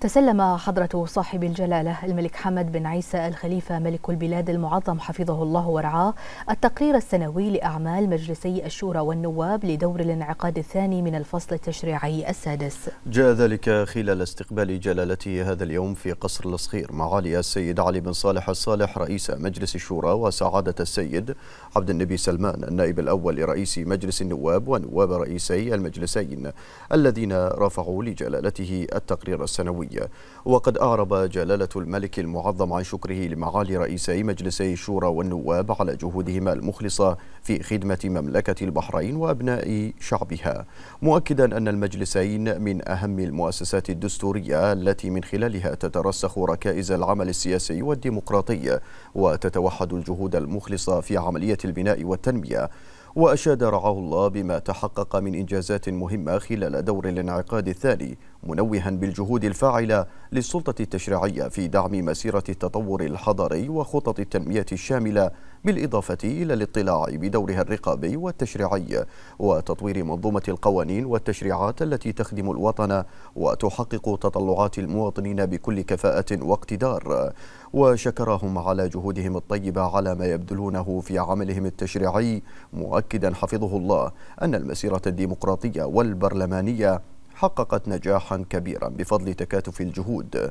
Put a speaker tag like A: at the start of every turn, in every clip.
A: تسلم حضرة صاحب الجلالة الملك حمد بن عيسى الخليفة ملك البلاد المعظم حفظه الله ورعاه التقرير السنوي لأعمال مجلسي الشورى والنواب لدور الانعقاد الثاني من الفصل التشريعي السادس جاء ذلك خلال استقبال جلالته هذا اليوم في قصر الصخير معالي السيد علي بن صالح الصالح رئيس مجلس الشورى وسعادة السيد عبد النبي سلمان النائب الأول لرئيس مجلس النواب ونواب رئيسي المجلسين الذين رفعوا لجلالته التقرير السنوي الدولي وقد أعرب جلالة الملك المعظم عن شكره لمعالي رئيسي مجلسي الشورى والنواب على جهودهما المخلصة في خدمة مملكة البحرين وأبناء شعبها مؤكدا أن المجلسين من أهم المؤسسات الدستورية التي من خلالها تترسخ ركائز العمل السياسي والديمقراطي وتتوحد الجهود المخلصة في عملية البناء والتنمية وأشاد رعاه الله بما تحقق من إنجازات مهمة خلال دور الانعقاد الثاني منوها بالجهود الفاعلة للسلطة التشريعية في دعم مسيرة التطور الحضري وخطط التنمية الشاملة بالإضافة إلى الاطلاع بدورها الرقابي والتشريعي وتطوير منظومة القوانين والتشريعات التي تخدم الوطن وتحقق تطلعات المواطنين بكل كفاءة واقتدار وشكرهم على جهودهم الطيبة على ما يبذلونه في عملهم التشريعي مؤكدا حفظه الله أن المسيرة الديمقراطية والبرلمانية حققت نجاحا كبيرا بفضل تكاتف الجهود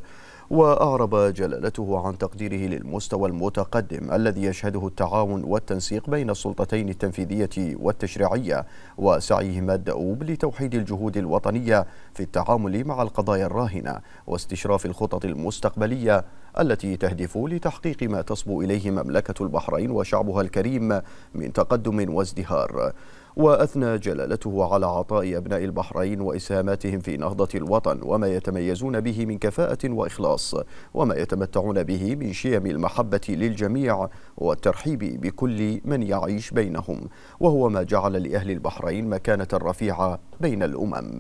A: وأعرب جلالته عن تقديره للمستوى المتقدم الذي يشهده التعاون والتنسيق بين السلطتين التنفيذية والتشريعية وسعيهما الدؤوب لتوحيد الجهود الوطنية في التعامل مع القضايا الراهنة واستشراف الخطط المستقبلية التي تهدف لتحقيق ما تصبو إليه مملكة البحرين وشعبها الكريم من تقدم وازدهار وأثنى جلالته على عطاء أبناء البحرين وإسهاماتهم في نهضة الوطن وما يتميزون به من كفاءة وإخلاص وما يتمتعون به من شيم المحبة للجميع والترحيب بكل من يعيش بينهم وهو ما جعل لأهل البحرين مكانة رفيعة بين الأمم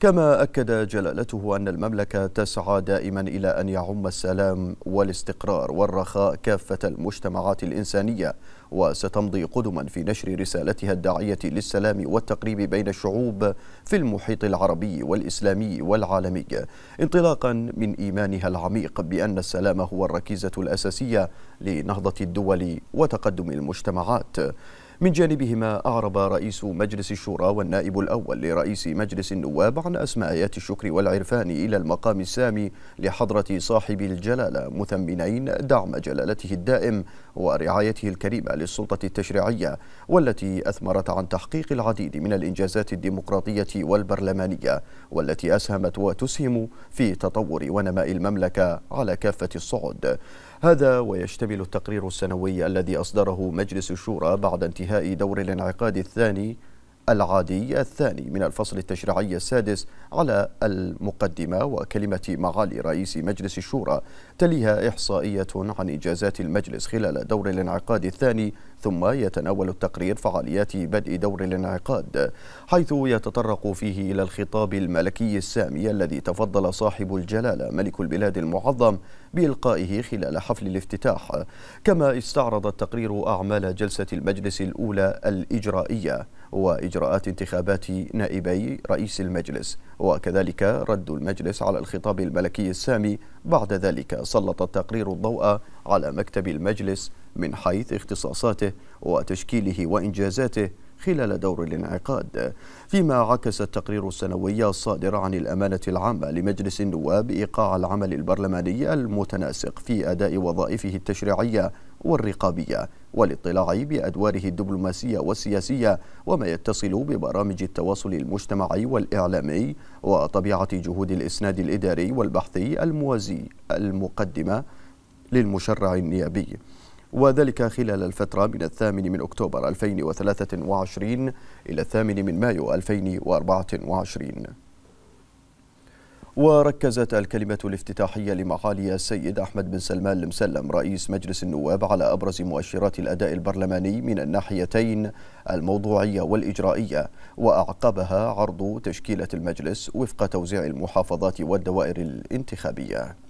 A: كما أكد جلالته أن المملكة تسعى دائما إلى أن يعم السلام والاستقرار والرخاء كافة المجتمعات الإنسانية وستمضي قدما في نشر رسالتها الداعية للسلام والتقريب بين الشعوب في المحيط العربي والإسلامي والعالمي انطلاقا من إيمانها العميق بأن السلام هو الركيزة الأساسية لنهضة الدول وتقدم المجتمعات من جانبهما أعرب رئيس مجلس الشورى والنائب الأول لرئيس مجلس النواب عن أسماء آيات الشكر والعرفان إلى المقام السامي لحضرة صاحب الجلالة مثمنين دعم جلالته الدائم ورعايته الكريمة للسلطة التشريعية والتي أثمرت عن تحقيق العديد من الإنجازات الديمقراطية والبرلمانية والتي أسهمت وتسهم في تطور ونماء المملكة على كافة الصعد هذا ويشتمل التقرير السنوي الذي أصدره مجلس الشورى بعد انتهاء دور الانعقاد الثاني العادي الثاني من الفصل التشريعي السادس على المقدمة وكلمة معالي رئيس مجلس الشورى تليها إحصائية عن إنجازات المجلس خلال دور الانعقاد الثاني ثم يتناول التقرير فعاليات بدء دور الانعقاد حيث يتطرق فيه إلى الخطاب الملكي السامي الذي تفضل صاحب الجلالة ملك البلاد المعظم بإلقائه خلال حفل الافتتاح كما استعرض التقرير أعمال جلسة المجلس الأولى الإجرائية وإجراءات انتخابات نائبي رئيس المجلس وكذلك رد المجلس على الخطاب الملكي السامي بعد ذلك سلط التقرير الضوء على مكتب المجلس من حيث اختصاصاته وتشكيله وإنجازاته خلال دور الانعقاد فيما عكس التقرير السنوي الصادر عن الأمانة العامة لمجلس النواب إيقاع العمل البرلماني المتناسق في أداء وظائفه التشريعية والرقابية والاطلاع بأدواره الدبلوماسية والسياسية وما يتصل ببرامج التواصل المجتمعي والإعلامي وطبيعة جهود الإسناد الإداري والبحثي الموازي المقدمة للمشرع النيابي وذلك خلال الفترة من الثامن من أكتوبر 2023 إلى الثامن من مايو 2024 وركزت الكلمة الافتتاحية لمعالي السيد أحمد بن سلمان المسلم رئيس مجلس النواب على أبرز مؤشرات الأداء البرلماني من الناحيتين الموضوعية والإجرائية وأعقبها عرض تشكيلة المجلس وفق توزيع المحافظات والدوائر الانتخابية